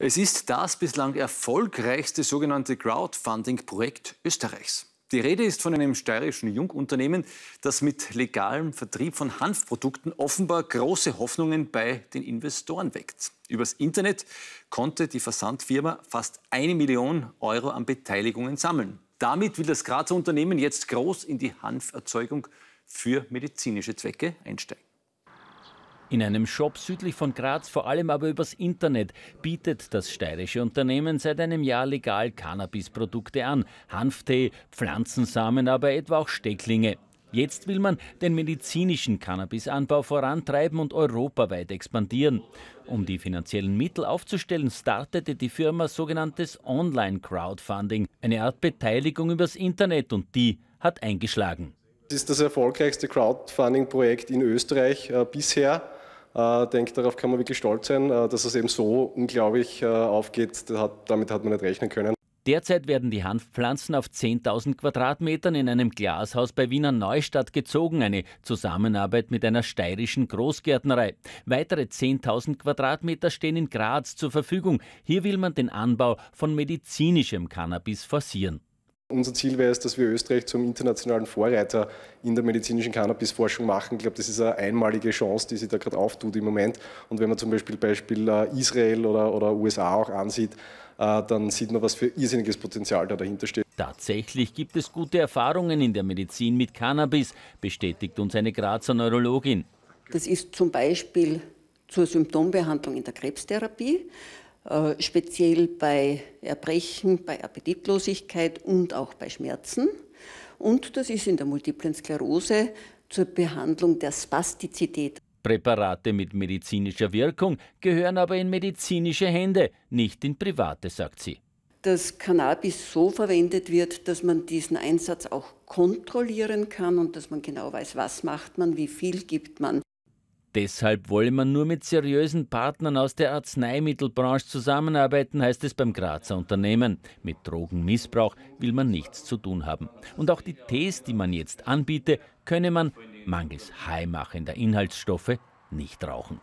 Es ist das bislang erfolgreichste sogenannte Crowdfunding-Projekt Österreichs. Die Rede ist von einem steirischen Jungunternehmen, das mit legalem Vertrieb von Hanfprodukten offenbar große Hoffnungen bei den Investoren weckt. Übers Internet konnte die Versandfirma fast eine Million Euro an Beteiligungen sammeln. Damit will das Grazer Unternehmen jetzt groß in die Hanferzeugung für medizinische Zwecke einsteigen. In einem Shop südlich von Graz, vor allem aber übers Internet, bietet das steirische Unternehmen seit einem Jahr legal Cannabisprodukte an. Hanftee, Pflanzensamen, aber etwa auch Stecklinge. Jetzt will man den medizinischen Cannabisanbau vorantreiben und europaweit expandieren. Um die finanziellen Mittel aufzustellen, startete die Firma sogenanntes Online-Crowdfunding, eine Art Beteiligung übers Internet, und die hat eingeschlagen. Das ist das erfolgreichste Crowdfunding-Projekt in Österreich äh, bisher äh, denke, darauf kann man wirklich stolz sein, äh, dass es eben so unglaublich äh, aufgeht. Hat, damit hat man nicht rechnen können. Derzeit werden die Hanfpflanzen auf 10.000 Quadratmetern in einem Glashaus bei Wiener Neustadt gezogen, eine Zusammenarbeit mit einer steirischen Großgärtnerei. Weitere 10.000 Quadratmeter stehen in Graz zur Verfügung. Hier will man den Anbau von medizinischem Cannabis forcieren. Unser Ziel wäre es, dass wir Österreich zum internationalen Vorreiter in der medizinischen Cannabisforschung machen. Ich glaube, das ist eine einmalige Chance, die sich da gerade auftut im Moment. Und wenn man zum Beispiel Beispiel äh, Israel oder, oder USA auch ansieht, äh, dann sieht man, was für irrsinniges Potenzial da dahinter steht. Tatsächlich gibt es gute Erfahrungen in der Medizin mit Cannabis, bestätigt uns eine Grazer Neurologin. Das ist zum Beispiel zur Symptombehandlung in der Krebstherapie. Äh, speziell bei Erbrechen, bei Appetitlosigkeit und auch bei Schmerzen. Und das ist in der multiplen Sklerose zur Behandlung der Spastizität. Präparate mit medizinischer Wirkung gehören aber in medizinische Hände, nicht in private, sagt sie. Dass Cannabis so verwendet wird, dass man diesen Einsatz auch kontrollieren kann und dass man genau weiß, was macht man, wie viel gibt man. Deshalb wolle man nur mit seriösen Partnern aus der Arzneimittelbranche zusammenarbeiten, heißt es beim Grazer Unternehmen. Mit Drogenmissbrauch will man nichts zu tun haben. Und auch die Tees, die man jetzt anbiete, könne man mangels heimachender Inhaltsstoffe nicht rauchen.